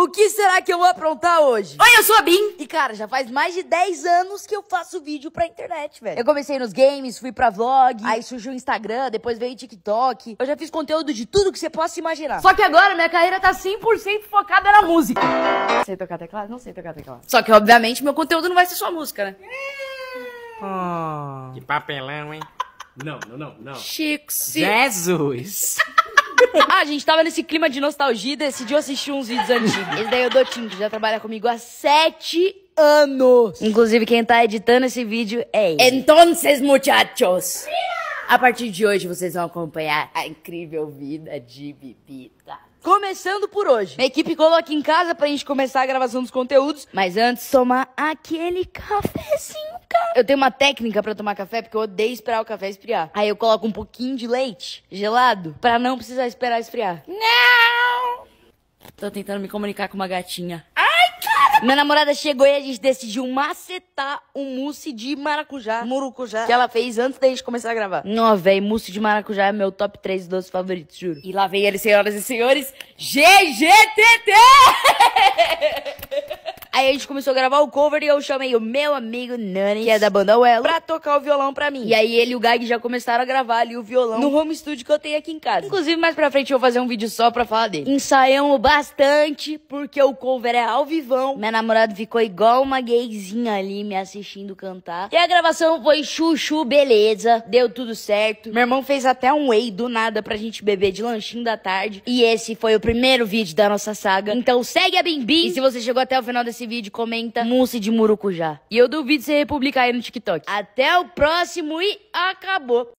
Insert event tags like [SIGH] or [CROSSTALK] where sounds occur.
O que será que eu vou aprontar hoje? Oi, eu sou a Bin. E cara, já faz mais de 10 anos que eu faço vídeo pra internet, velho. Eu comecei nos games, fui pra vlog, aí surgiu o Instagram, depois veio o TikTok. Eu já fiz conteúdo de tudo que você possa imaginar. Só que agora minha carreira tá 100% focada na música. Sei tocar teclado? Não sei tocar teclado. Só que obviamente meu conteúdo não vai ser só música, né? Oh. Que papelão, hein? Não, não, não, não. Chico, Jesus. [LAUGHS] ah, a gente tava nesse clima de nostalgia e decidiu assistir uns vídeos antigos. Esse daí é o Dotinho, que já trabalha comigo há sete anos. Inclusive, quem tá editando esse vídeo é ele. Entonces, muchachos. A partir de hoje, vocês vão acompanhar a incrível vida de Bibita. Começando por hoje. Minha equipe coloca em casa pra gente começar a gravação dos conteúdos. Mas antes, tomar aquele cafezinho eu tenho uma técnica para tomar café, porque eu odeio esperar o café esfriar. Aí eu coloco um pouquinho de leite gelado para não precisar esperar esfriar. Não! Tô tentando me comunicar com uma gatinha. Ai, cara! Minha namorada chegou e a gente decidiu macetar um mousse de maracujá. Murucujá. Que ela fez antes da gente começar a gravar. Não, velho, mousse de maracujá é meu top 3 doces favoritos, juro. E lá vem ele, senhoras e senhores, GGTT! [LAUGHS] a gente começou a gravar o cover e eu chamei o meu amigo Nani, que é da banda Well, pra tocar o violão pra mim. E aí ele e o Gag já começaram a gravar ali o violão no home studio que eu tenho aqui em casa. Inclusive, mais pra frente eu vou fazer um vídeo só pra falar dele. Ensaiamos bastante, porque o cover é ao vivão. Minha namorada ficou igual uma gayzinha ali, me assistindo cantar. E a gravação foi chuchu, beleza. Deu tudo certo. Meu irmão fez até um whey do nada pra gente beber de lanchinho da tarde. E esse foi o primeiro vídeo da nossa saga. Então segue a Bimbi. E se você chegou até o final desse vídeo, vídeo, comenta mousse de murucujá. E eu duvido você republicar aí no TikTok. Até o próximo e acabou!